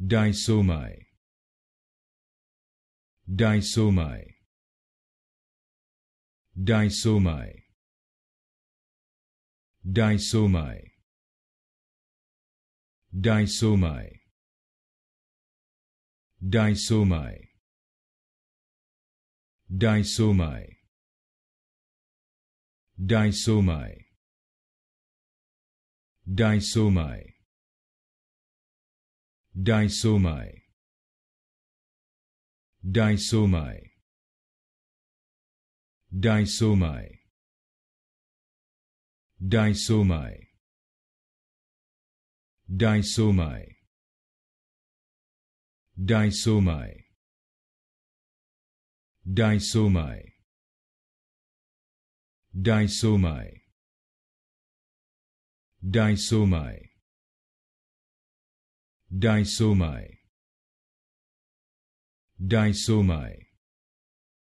Disomi. Disomi. Disomi. Disomi. Disomi. Disomi. Disomi. Disomi. Disomi. Disomai. Disomai. Disomai. Disomai. Disomai. Disomai. Disomai. Disomai. Disomai. Disomi. Disomi.